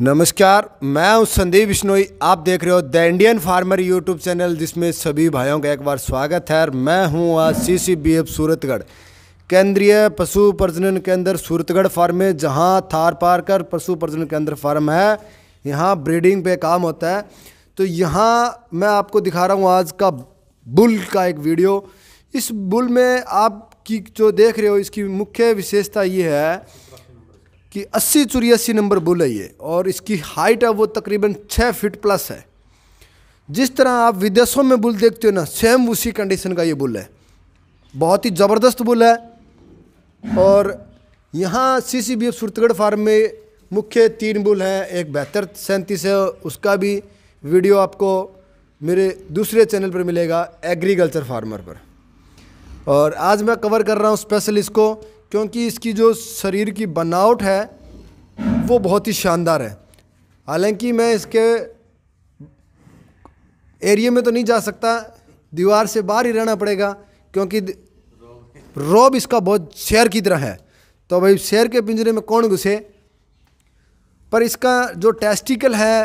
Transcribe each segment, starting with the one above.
नमस्कार मैं हूं संदीप बिश्नोई आप देख रहे हो the Indian farmer YouTube channel जिसमें सभी भाइयों का एक बार स्वागत है और मैं हूं आज C C B F Suratgarh केंद्रीय पशु प्रजनन केंद्र सूरतगढ़ फार्म में जहां थार पारकर पशु प्रजनन केंद्र फार्म है यहां ब्रीडिंग पे काम होता है तो यहाँ मैं आपको दिखा रहा हूँ आज का बुल का एक वीडियो इस बुल में आपकी जो देख रहे हो इसकी मुख्य विशेषता ये है कि अस्सी चौरासी नंबर बुल है ये और इसकी हाइट है वो तकरीबन छः फीट प्लस है जिस तरह आप विदेशों में बुल देखते हो ना सेम उसी कंडीशन का ये बुल है बहुत ही ज़बरदस्त बुल है और यहाँ C C B F Suratgarh farm में मुख्य तीन बुल हैं एक बेहतर सैंतीस है उसका भी वीडियो आपको मेरे दूसरे चैनल पर मिलेगा एग्रीकल्चर फार्मर पर और आज मैं कवर कर रहा हूँ स्पेशल इसको क्योंकि इसकी जो शरीर की बनावट है वो बहुत ही शानदार है हालांकि मैं इसके एरिया में तो नहीं जा सकता दीवार से बाहर ही रहना पड़ेगा क्योंकि रोब इसका बहुत शेर की तरह है तो भाई शेर के पिंजरे में कौन घुसे पर इसका जो टेस्टिकल है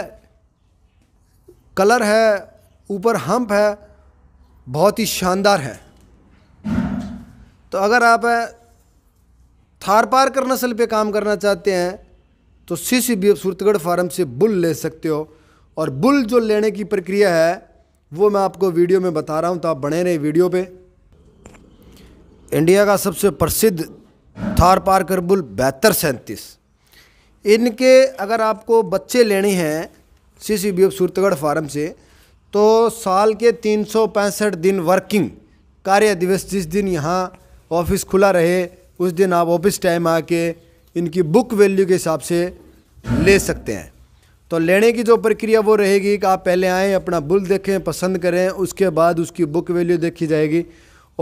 कलर है ऊपर हम्प है बहुत ही शानदार है तो अगर आप थार पारकर नस्ल पे काम करना चाहते हैं तो C C B F Suratgarh farm से बुल ले सकते हो और बुल जो लेने की प्रक्रिया है वो मैं आपको वीडियो में बता रहा हूँ तो आप बने रहे वीडियो पे इंडिया का सबसे प्रसिद्ध थार पारकर बुल बेहतर सैंतीस इनके अगर आपको बच्चे लेने हैं C C B F Suratgarh farm से तो साल के तीन दिन वर्किंग कार्य दिवस जिस दिन यहाँ ऑफिस खुला रहे उस दिन आप ऑफिस टाइम आके इनकी बुक वैल्यू के हिसाब से ले सकते हैं तो लेने की जो प्रक्रिया वो रहेगी कि आप पहले आएँ अपना बुल देखें पसंद करें उसके बाद उसकी बुक वैल्यू देखी जाएगी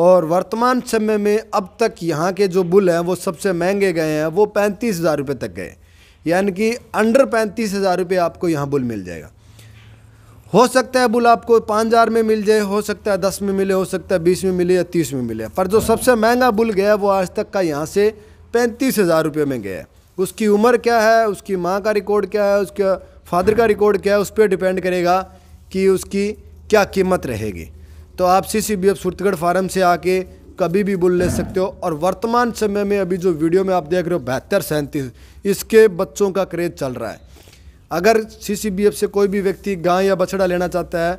और वर्तमान समय में अब तक यहाँ के जो बुल हैं वो सबसे महंगे गए हैं वो पैंतीस हज़ार रुपये तक गए यानी कि अंडर पैंतीस हज़ार रुपये आपको यहाँ बुल मिल जाएगा हो सकता है बुल आपको पाँच हज़ार में मिल जाए हो सकता है दस में मिले हो सकता है बीस में मिले या तीस में मिले पर जो सबसे महंगा बुल गया वो आज तक का यहाँ से पैंतीस हज़ार रुपये में गया है उसकी उम्र क्या है उसकी माँ का रिकॉर्ड क्या है उसके फादर का रिकॉर्ड क्या है उस पर डिपेंड करेगा कि उसकी क्या कीमत रहेगी तो आप C C B F Suratgarh farm से आके कभी भी बुल ले सकते हो और वर्तमान समय में अभी जो वीडियो में आप देख रहे हो बेहतर सैंतीस इसके बच्चों का क्रेज चल रहा है अगर सीसीबीएफ से कोई भी व्यक्ति गाय या बछड़ा लेना चाहता है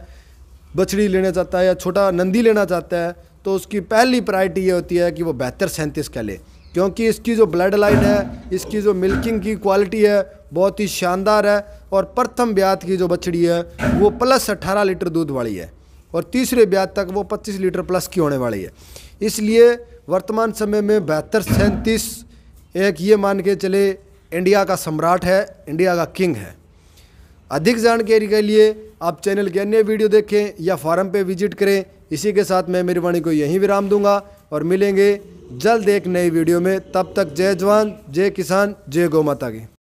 बछड़ी लेना चाहता है या छोटा नंदी लेना चाहता है तो उसकी पहली प्रायरिटी ये होती है कि वो बेहतर सैंतीस का ले क्योंकि इसकी जो ब्लड लाइन है इसकी जो मिल्किंग की क्वालिटी है बहुत ही शानदार है और प्रथम ब्यात की जो बछड़ी है वो प्लस अट्ठारह लीटर दूध वाली है और तीसरे ब्याज तक वो पच्चीस लीटर प्लस की होने वाली है इसलिए वर्तमान समय में बेहतर सैंतीस एक ये मान के चले इंडिया का सम्राट है इंडिया का किंग है अधिक जानकारी के लिए आप चैनल के अन्य वीडियो देखें या फॉर्म पे विजिट करें इसी के साथ मैं मेरी वाणी को यहीं विराम दूंगा और मिलेंगे जल्द एक नई वीडियो में तब तक जय जवान जय किसान जय गौ माता की